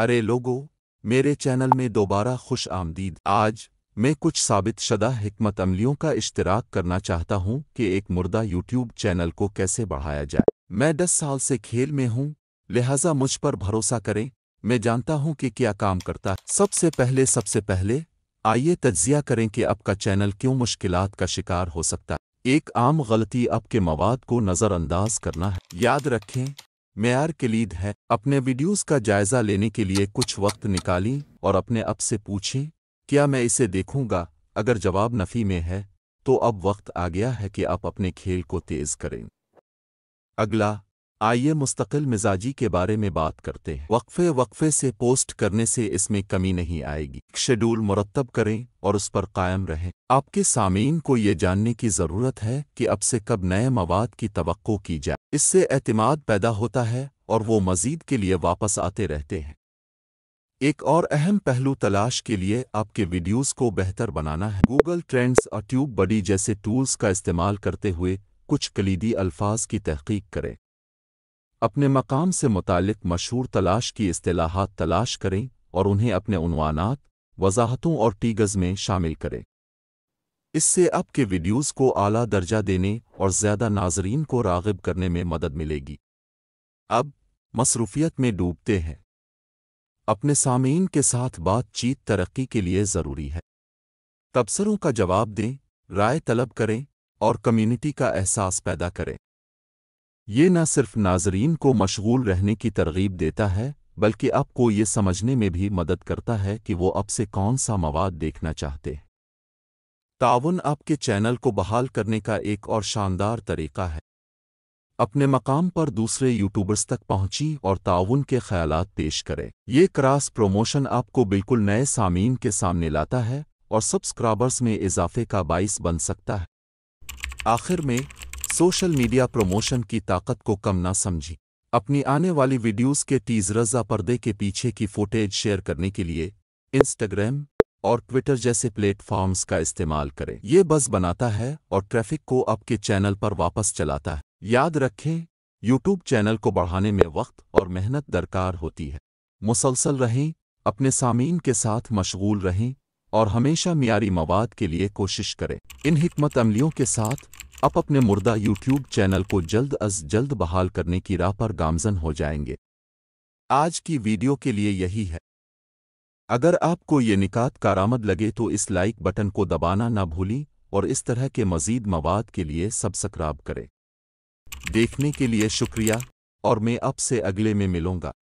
अरे लोगो मेरे चैनल में दोबारा खुश आमदीद आज मैं कुछ साबित शदा हमत अमलियों का इश्तराक करना चाहता हूं कि एक मुर्दा यूट्यूब चैनल को कैसे बढ़ाया जाए मैं दस साल से खेल में हूं लिहाजा मुझ पर भरोसा करें मैं जानता हूं कि क्या काम करता सबसे पहले सबसे पहले आइए तज्जिया करें कि आपका चैनल क्यों मुश्किल का शिकार हो सकता है एक आम गलती आपके मवाद को नज़रअंदाज करना है याद रखें मेयर लीड है अपने वीडियोस का जायजा लेने के लिए कुछ वक्त निकाली और अपने अप से पूछें क्या मैं इसे देखूंगा अगर जवाब नफ़ी में है तो अब वक्त आ गया है कि आप अपने खेल को तेज करें अगला आइए मुस्तकिल मिजाजी के बारे में बात करते हैं वक्फे वक्फे से पोस्ट करने से इसमें कमी नहीं आएगी शेड्यूल मुरतब करें और उस पर कायम रहें आपके सामीन को ये जानने की ज़रूरत है कि अब से कब नए मवाद की तो की जाए इससे अतमाद पैदा होता है और वो मजीद के लिए वापस आते रहते हैं एक और अहम पहलू तलाश के लिए आपके वीडियोस को बेहतर बनाना है गूगल ट्रेंड्स और ट्यूब बडी जैसे टूल्स का इस्तेमाल करते हुए कुछ कलीदी अल्फाज की तहकीक करें अपने मकाम से मुतल मशहूर तलाश की असलाहत तलाश करें और उन्हें अपने उनवानात वजाहतों और टीगज़ में शामिल करें इससे आपके वीडियोज़ को आला दर्जा देने और ज़्यादा नाजरीन को रागब करने में मदद मिलेगी अब मसरूफियत में डूबते हैं अपने सामीन के साथ बातचीत तरक्की के लिए ज़रूरी है तबसरों का जवाब दें राय तलब करें और कम्युनिटी का एहसास पैदा करें ये न सिर्फ नाजरीन को मशगूल रहने की तरगीब देता है बल्कि आपको ये समझने में भी मदद करता है कि वो आपसे कौन सा मवाद देखना चाहते हैं ताउन आपके चैनल को बहाल करने का एक और शानदार तरीका है अपने मकाम पर दूसरे यूट्यूबर्स तक पहुंची और ताउन के ख्यालात पेश करें ये क्रास प्रोमोशन आपको बिल्कुल नए सामीन के सामने लाता है और सब्सक्राइबर्स में इजाफे का बाइस बन सकता है आखिर में सोशल मीडिया प्रमोशन की ताकत को कम ना समझी अपनी आने वाली वीडियोस के टीजरजा पर्दे के पीछे की फुटेज शेयर करने के लिए इंस्टाग्राम और ट्विटर जैसे प्लेटफॉर्म्स का इस्तेमाल करें ये बस बनाता है और ट्रैफिक को आपके चैनल पर वापस चलाता है याद रखें यूट्यूब चैनल को बढ़ाने में वक्त और मेहनत दरकार होती है मुसलसल रहें अपने सामीन के साथ मशगूल रहें और हमेशा मीरी मवाद के लिए कोशिश करें इन हमत अमलियों के साथ आप अपने मुर्दा यूट्यूब चैनल को जल्द अज जल्द बहाल करने की राह पर गामजन हो जाएंगे आज की वीडियो के लिए यही है अगर आपको ये निकात कारामद लगे तो इस लाइक बटन को दबाना ना भूलें और इस तरह के मजीद मवाद के लिए सब्सक्राइब करें देखने के लिए शुक्रिया और मैं अब से अगले में मिलूंगा